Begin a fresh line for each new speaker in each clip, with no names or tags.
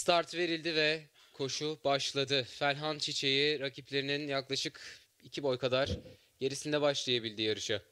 Start verildi ve koşu başladı. Ferhan Çiçeği rakiplerinin yaklaşık iki boy kadar gerisinde başlayabildi yarışa.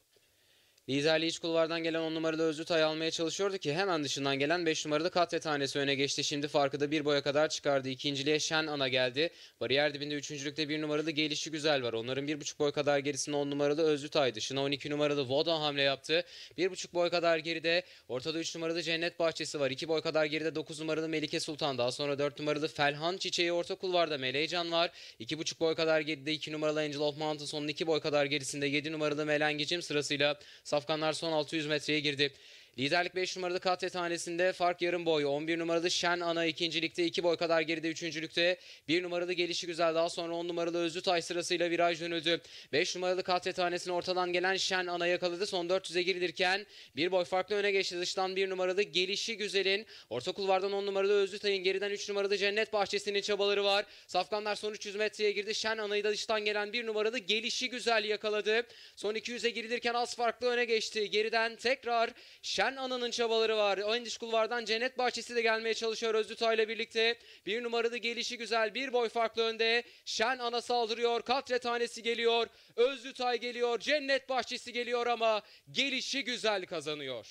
Liderli iç kulvardan gelen 10 numaralı tay almaya çalışıyordu ki hemen dışından gelen 5 numaralı Katve tanesi öne geçti. Şimdi farkı da bir boya kadar çıkardı. İkinciliğe Şen Ana geldi. Bariyer dibinde üçüncülükte 1 numaralı gelişi güzel var. Onların 1,5 boy kadar gerisinde 10 numaralı Özlütay dışına 12 numaralı Voda hamle yaptı. 1,5 boy kadar geride ortada 3 numaralı Cennet Bahçesi var. 2 boy kadar geride 9 numaralı Melike Sultan. Daha sonra 4 numaralı Felhan Çiçeği orta kulvarda Meleycan var. 2,5 boy kadar geride 2 numaralı Angel of Mountain. Sonun 2 boy kadar gerisinde 7 numaralı Melengicim sırasıyla Safkanlar son 600 metreye girdi. Liderlik 5 numaralı Katrethanesi'nde fark yarım boy. 11 numaralı Şen Ana ikincilikte 2 iki boy kadar geride üçüncülükte. 1 numaralı Gelişi Güzel daha sonra 10 numaralı Özlü Tay sırasıyla viraj dönüldü. 5 numaralı Katrethanesi'ni ortadan gelen Şen Ana yakaladı. Son 400'e girilirken bir boy farklı öne geçti. Dıştan 1 numaralı Gelişi Güzel'in orta kulvardan 10 numaralı Özlü Tay'ın geriden 3 numaralı Cennet Bahçesi'nin çabaları var. Safkanlar son 300 metreye girdi. Şen Ana'yı da dıştan gelen 1 numaralı Gelişi Güzel yakaladı. Son 200'e girilirken az farklı öne geçti. Geriden tekrar Şen Eren Ana'nın çabaları var. Endişe Kulvar'dan Cennet Bahçesi de gelmeye çalışıyor Özdütay ile birlikte. Bir numaralı gelişi güzel. Bir boy farklı önde. Şen Ana saldırıyor. Katre tanesi geliyor. Özdütay geliyor. Cennet Bahçesi geliyor ama gelişi güzel kazanıyor.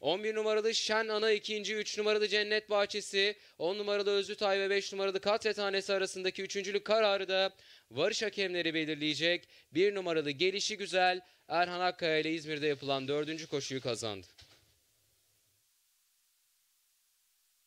11 numaralı Şen Ana ikinci, 3 numaralı Cennet Bahçesi, 10 numaralı Özlütay ve 5 numaralı Katre Tanesi arasındaki üçüncülük kararı da varış hakemleri belirleyecek. 1 numaralı Gelişi Güzel, Erhan Akkaya ile İzmir'de yapılan dördüncü koşuyu kazandı.